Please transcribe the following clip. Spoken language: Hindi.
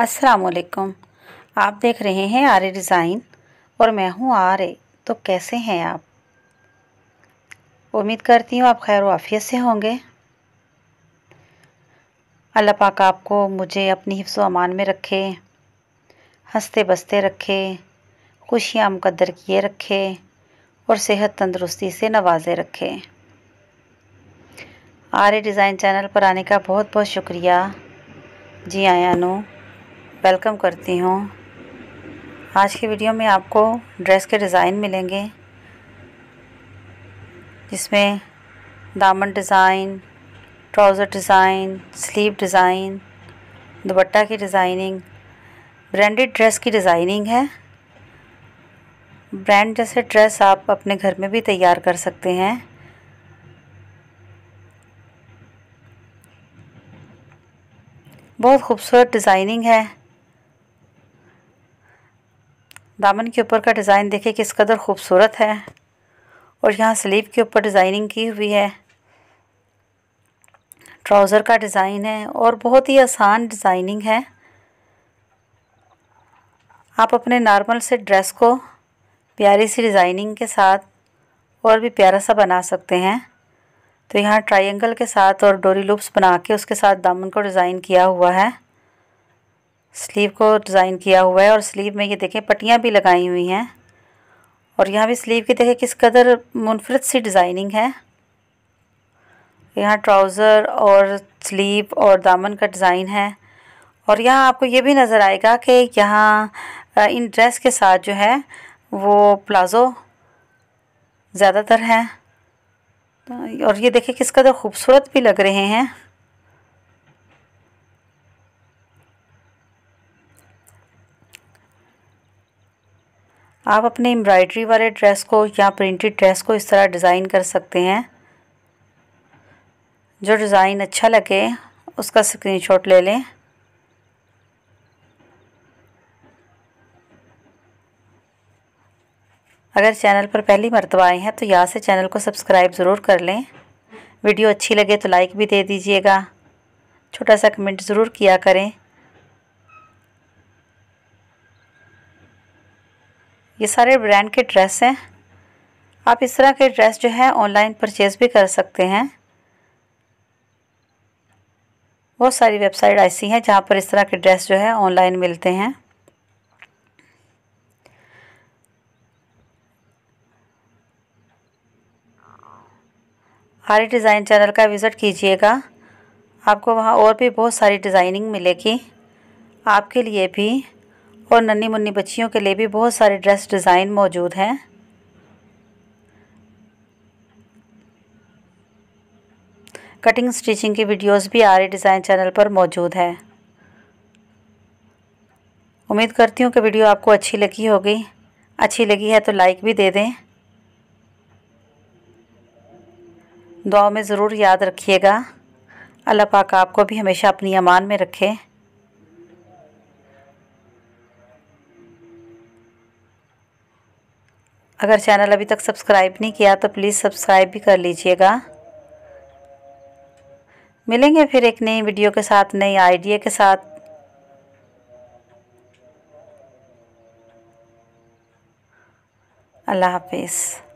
असलकुम आप देख रहे हैं आर डिज़ाइन और मैं हूँ आर तो कैसे हैं आप उम्मीद करती हूँ आप खैर वाफियत से होंगे अल्लाह पाक आपको मुझे अपनी हिफ्स अमान में रखे हंसते बसते रखे खुशियाँ मुक़दर किए रखे और सेहत तंदरुस्ती से नवाजे रखे आर डिज़ाइन चैनल पर आने का बहुत बहुत शुक्रिया जी आया नू वेलकम करती हूँ आज की वीडियो में आपको ड्रेस के डिज़ाइन मिलेंगे जिसमें दामन design trouser design sleeve design dupatta की डिज़ाइनिंग ब्रांडेड ड्रेस की डिज़ाइनिंग है ब्रांड जैसे ड्रेस आप अपने घर में भी तैयार कर सकते हैं बहुत खूबसूरत डिज़ाइनिंग है दामन के ऊपर का डिज़ाइन देखे किस कदर खूबसूरत है और यहाँ स्लीव के ऊपर डिज़ाइनिंग की हुई है ट्राउज़र का डिज़ाइन है और बहुत ही आसान डिज़ाइनिंग है आप अपने नॉर्मल से ड्रेस को प्यारी सी डिज़ाइनिंग के साथ और भी प्यारा सा बना सकते हैं तो यहाँ ट्रायंगल के साथ और डोरी लूप्स बना के उसके साथ दामन को डिज़ाइन किया हुआ है स्लीव को डिज़ाइन किया हुआ है और स्लीव में ये देखें पट्टियाँ भी लगाई हुई हैं और यहाँ भी स्लीव की देखें किस कदर मुनफरद सी डिज़ाइनिंग है यहाँ ट्राउज़र और स्लीव और दामन का डिज़ाइन है और यहाँ आपको ये भी नज़र आएगा कि यहाँ इन ड्रेस के साथ जो है वो प्लाज़ो ज़्यादातर है तो, और ये देखें किस कदर खूबसूरत भी लग रहे हैं आप अपने एम्ब्रॉयडरी वाले ड्रेस को या प्रिंटेड ड्रेस को इस तरह डिज़ाइन कर सकते हैं जो डिज़ाइन अच्छा लगे उसका स्क्रीनशॉट ले लें अगर चैनल पर पहली मरतबा आए हैं तो यहाँ से चैनल को सब्सक्राइब ज़रूर कर लें वीडियो अच्छी लगे तो लाइक भी दे दीजिएगा छोटा सा कमेंट ज़रूर किया करें ये सारे ब्रांड के ड्रेस हैं आप इस तरह के ड्रेस जो है ऑनलाइन परचेज़ भी कर सकते हैं बहुत सारी वेबसाइट ऐसी हैं जहाँ पर इस तरह के ड्रेस जो है ऑनलाइन मिलते हैं आरी डिज़ाइन चैनल का विज़िट कीजिएगा आपको वहाँ और भी बहुत सारी डिज़ाइनिंग मिलेगी आपके लिए भी और नन्ही मुन्नी बच्चियों के लिए भी बहुत सारे ड्रेस डिज़ाइन मौजूद हैं कटिंग स्टिचिंग की वीडियोस भी आर डिज़ाइन चैनल पर मौजूद है उम्मीद करती हूँ कि वीडियो आपको अच्छी लगी होगी अच्छी लगी है तो लाइक भी दे दें दुआ में ज़रूर याद रखिएगा अल्लाह पाक आपको भी हमेशा अपनी अमान में रखें अगर चैनल अभी तक सब्सक्राइब नहीं किया तो प्लीज़ सब्सक्राइब भी कर लीजिएगा मिलेंगे फिर एक नई वीडियो के साथ नई आइडिया के साथ अल्लाह हाफिज़